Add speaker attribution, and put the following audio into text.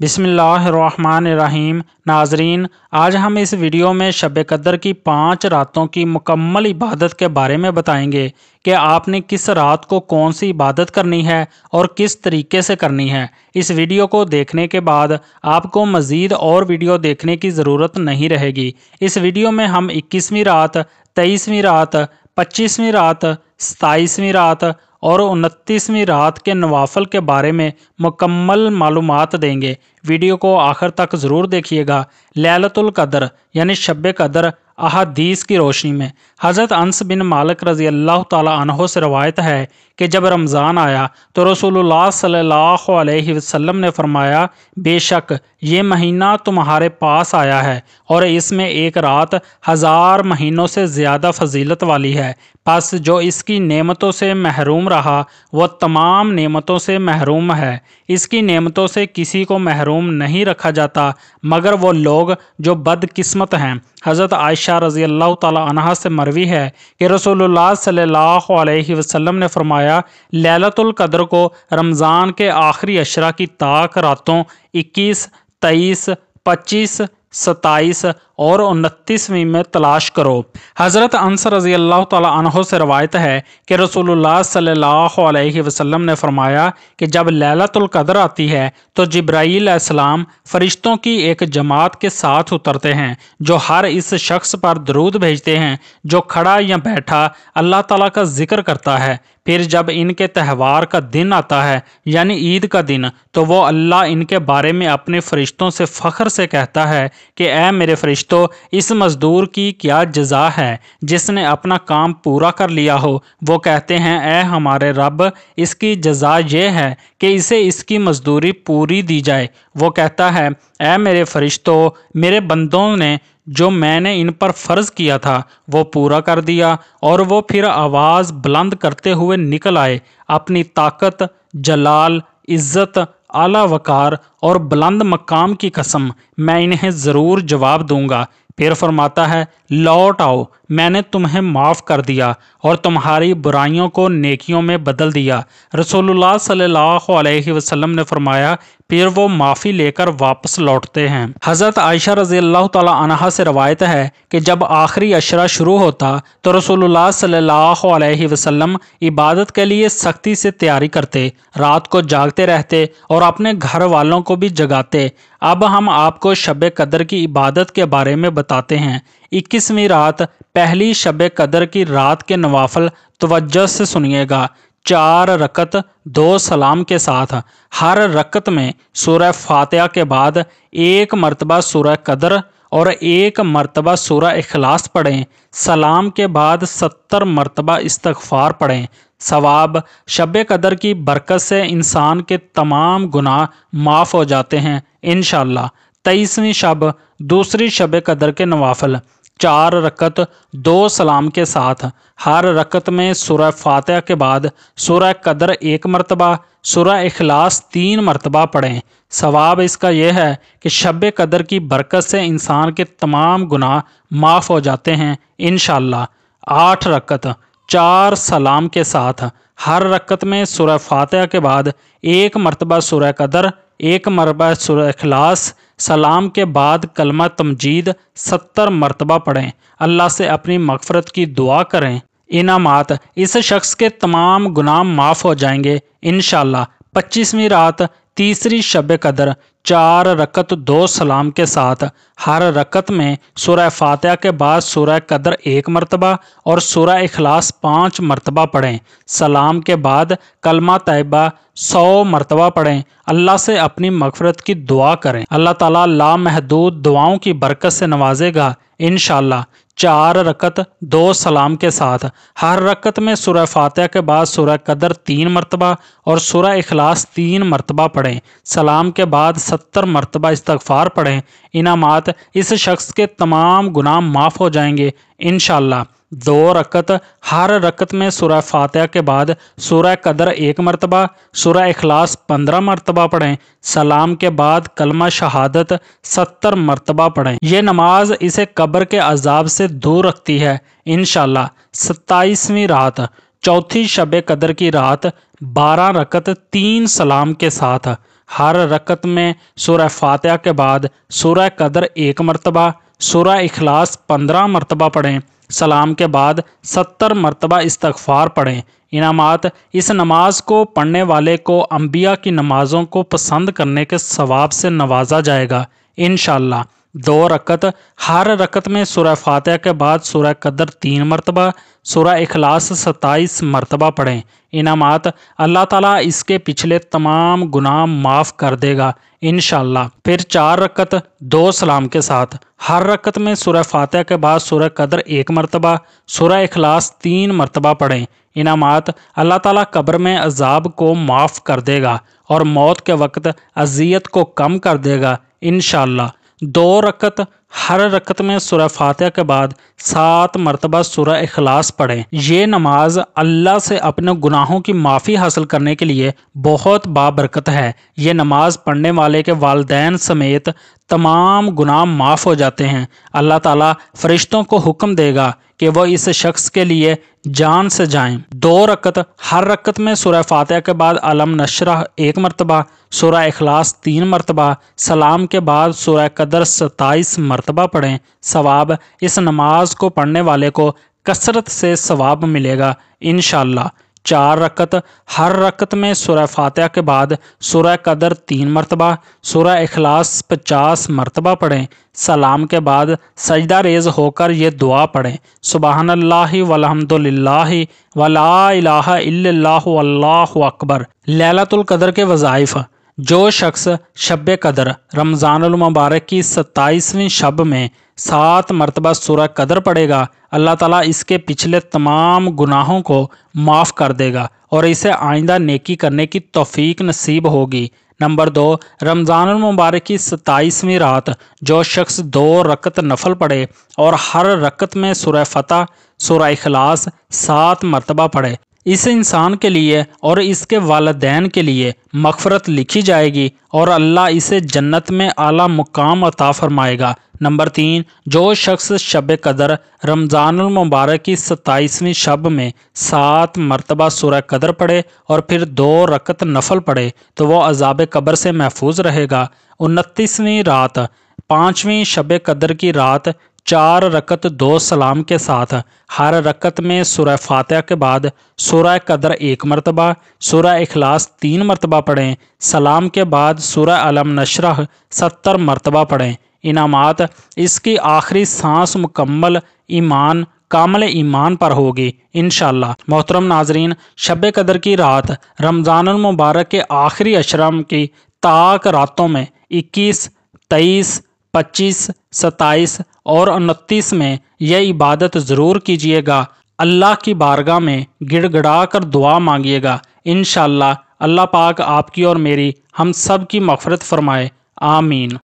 Speaker 1: बिसमीम नाजरीन आज हम इस वीडियो में शब कदर की पाँच रातों की मुकम्मल इबादत के बारे में बताएंगे कि आपने किस रात को कौन सी इबादत करनी है और किस तरीके से करनी है इस वीडियो को देखने के बाद आपको मज़ीद और वीडियो देखने की ज़रूरत नहीं रहेगी इस वीडियो में हम इक्कीसवीं रात तेईसवीं रात पच्चीसवीं रात सताईसवीं रात और उनतीसवीं रात के नवाफल के बारे में मुकम्मल मालूम देंगे वीडियो को आखिर तक ज़रूर देखिएगा लैलतुल कदर यानी शब कदर अहादीस की रोशनी में हज़रत अंस बिन मालिक रज़ी अल्लाह तह से रवायत है कि जब रमज़ान आया तो रसूलुल्लाह सल्लल्लाहु अलैहि वसल्लम ने फरमाया बेशक ये महीना तुम्हारे पास आया है और इसमें एक रात हज़ार महीनों से ज़्यादा फजीलत वाली है बस जो इसकी नेमतों से महरूम रहा वह तमाम नेमतों से महरूम है इसकी नेमतों से किसी को महरूम नहीं रखा जाता मगर वो लोग जो बदकिस्मत हैं हज़रत आयशा रज़ी अल्लाह तह से मरवी है कि रसोल्ला सल्ला वसम ने फरमाया फरमाया लैलतुल कदर को रमज़ान के आखिरी अशरा की ताक रातों इक्कीस तेईस पच्चीस सत्ताईस और उनतीसवीं में तलाश करो हज़रत अनसर रजी अल्लाह तह से रवायत है कि रसोल्ला सल्लल्लाहु वसम ने फरमाया कि जब लैलतुल्कदर आती है तो जब्राईसलाम फरिश्तों की एक जमात के साथ उतरते हैं जो हर इस शख्स पर दरूद भेजते हैं जो खड़ा या बैठा अल्लाह तला का जिक्र करता है फिर जब इनके त्यौहार का दिन आता है यानी ईद का दिन तो वो अल्लाह इनके बारे में अपने फरिश्तों से फ़ख्र से कहता है कि ए मेरे फरिश्तों इस मज़दूर की क्या जजा है जिसने अपना काम पूरा कर लिया हो वो कहते हैं ए हमारे रब इसकी जजा ये है कि इसे इसकी मजदूरी पूरी दी जाए वो कहता है ए मेरे फरिश्तों मेरे बंदों ने जो मैंने इन पर फ़र्ज़ किया था वो पूरा कर दिया और वो फिर आवाज़ बुलंद करते हुए निकल आए अपनी ताकत जलाल इज़्ज़त आला वकार और बुलंद मकाम की कसम मैं इन्हें ज़रूर जवाब दूंगा फिर फरमाता है लौट आओ मैंने तुम्हें माफ़ कर दिया और तुम्हारी बुराइयों को नेकियों में बदल दिया रसोल्ला सल्ला अलैहि ने फरमाया फिर वो माफ़ी लेकर वापस लौटते हैं हज़रत आयशा रजी अल्लाह तह से रवायत है कि जब आखिरी अशरा शुरू होता तो रसोल्ला सल्लल्लाहु अलैहि वसल्लम इबादत के लिए सख्ती से तैयारी करते रात को जागते रहते और अपने घर वालों को भी जगाते अब हम आपको शब कदर की इबादत के बारे में बताते हैं इक्कीसवीं रात पहली शब कदर की रात के नवाफल तवज्जो से सुनिएगा चार रकत दो सलाम के साथ हर रकत में सूर्य फातह के बाद एक मरतबा सूर्य कदर और एक मरतबा सूर्य अखलास पढ़ें सलाम के बाद सत्तर मरतबा इस्तफ़ार पढ़ें सवाब शब कदर की बरकत से इंसान के तमाम गुनाह माफ़ हो जाते हैं इन तेईसवीं शब दूसरी शब कदर के नवाफल चार रकत दो सलाम के साथ हर रकत में सुरह फातह के बाद सुरह कदर एक मरतबा सुरह अखलास तीन मरतबा पढ़ें सवाब इसका यह है कि शब कदर की बरकत से इंसान के तमाम गुनाह माफ़ हो जाते हैं इन आठ रकत चार सलाम के साथ हर रकत में सुरह फातह के बाद एक मरतबा सुरह कदर एक मरबा सुरह अखलास सलाम के बाद कलमा तमजीद सत्तर मरतबा पढ़ें अल्लाह से अपनी मकफरत की दुआ करें इनाम इस शख्स के तमाम गुनाह माफ़ हो जाएंगे इन पच्चीसवीं रात तीसरी शब कदर चार रकत दो सलाम के साथ हर रकत में सूर्य फातह के बाद सूर्य कदर एक मरतबा और सूर्य अखलास पाँच मरतबा पढ़ें सलाम के बाद कलमा तयबा सौ मरतबा पढ़ें अल्लाह से अपनी मफरत की दुआ करें अल्लाह ताला लामहदूद दुआओं की बरकत से नवाजेगा इन चार रकत दो सलाम के साथ हर रकत में सुरह फातह के बाद सुरह कदर तीन मरतबा और सुरह अखलास तीन मरतबा पढ़ें सलाम के बाद सत्तर मरतबा इस्तफ़ार पढ़ें इनामात इस शख्स के तमाम गुनाह माफ़ हो जाएंगे इन दो रकत हर रकत में सुरह फातह के बाद सुरह कदर एक मरतबा सुरह अखलास पंद्रह मरतबा पढ़ें सलाम के बाद कलमा शहादत सत्तर मरतबा पढ़ें यह नमाज इसे कब्र के अजाब से दूर रखती है इन सत्ताईसवीं रात चौथी शब कदर की रात बारह रकत तीन सलाम के साथ हर रकत में सुरह फातह के बाद सुरह कदर एक मरतबा सुरा इखलास पंद्रह मरतबा पढ़ें सलाम के बाद सत्तर मरतबा इस्तफ़ार पढ़ें इनामात इस नमाज को पढ़ने वाले को अम्बिया की नमाज़ों को पसंद करने के सवाब से नवाजा जाएगा इन दो रकत हर रकत में सुरह फातह के बाद सुरह कदर तीन मरतबा सूरा इखलास सत्ताईस मरतबा पढ़ें इनामात अल्लाह ताला इसके पिछले तमाम गुनाह माफ़ कर देगा इन फिर चार रकत दो सलाम के साथ हर रकत में सूर्य फातह के बाद सूर्य कदर एक मरतबा सूर्य अखलास तीन मरतबा पढ़ें इनामात अल्लाह ताला कब्र में अजाब को माफ़ कर देगा और मौत के वक्त अजियत को कम कर देगा इन दो रकत हर रकत में सुरह फातह के बाद सात मरतबा सुरह अखलास पढ़ें यह नमाज अल्लाह से अपने गुनाहों की माफ़ी हासिल करने के लिए बहुत बाबरकत है यह नमाज पढ़ने वाले के वालदेन समेत तमाम गुनाह माफ़ हो जाते हैं अल्लाह ताला फरिश्तों को हुक्म देगा कि वह इस शख्स के लिए जान से जाएं दो रकत हर रकत में सुरह फातह के बाद अलम नशरा एक मरतबा सुरह अखलास तीन मरतबा सलाम के बाद सुरह कदर सताईस मरतबा पढ़ें सवाब इस नमाज को पढ़ने वाले को कसरत से सवाब मिलेगा इन चार रकत हर रकत में सुरह फातह के बाद सुरह कदर तीन मरतबा सुरह अखलास पचास मरतबा पढ़ें सलाम के बाद सजदा रेज होकर यह दुआ पढ़ें सुबहान अल्लाह वलहमदिल्ला वला अकबर लैलातुल कदर के वज़ाइफ़ जो शख्स शब कदर रमज़ानमबारक की सत्ताईसवीं शब में सात मरतबा सूरह कदर पड़ेगा अल्लाह ताला इसके पिछले तमाम गुनाहों को माफ़ कर देगा और इसे आइंदा नेकी करने की तोफीक नसीब होगी नंबर दो रमज़ान मुबारक की सत्ताईसवीं रात जो शख्स दो रकत नफल पढ़े और हर रकत में सुरह फ़तह सुरह अखलास सात मरतबा पढ़े इस इंसान के लिए और इसके वालदेन के लिए मफफरत लिखी जाएगी और अल्लाह इसे जन्नत में आला मुकाम अता फरमाएगा नंबर तीन जो शख्स शब कदर रमज़ानमबारक की सत्ताईसवीं शब में सात मरतबा सुरह कदर पढ़े और फिर दो रकत नफल पढ़े तो वह अजाब कब्र से महफूज रहेगा उनतीसवीं रात पाँचवीं शब कदर की रात चार रकत दो सलाम के साथ हर रकत में सुरह फातह के बाद सुरह कदर एक मरतबा सुरह अखलास तीन मरतबा पढ़ें सलाम के बाद सुरह अलम नशरह सत्तर मरतबा पढ़ें इनामत इसकी आखिरी सांस मुकम्मल ईमान कामल ईमान पर होगी इन मोहतरम नाजरीन शब कदर की रात रमज़ान मुबारक के आखिरी अशरम की ताक रातों में इक्कीस तेईस पच्चीस सत्ताईस और उनतीस में यह इबादत ज़रूर कीजिएगा अल्लाह की बारगाह में गिड़गड़ा कर दुआ मांगिएगा इन अल्लाह पाक आपकी और मेरी हम सब की मफरत फरमाए आमीन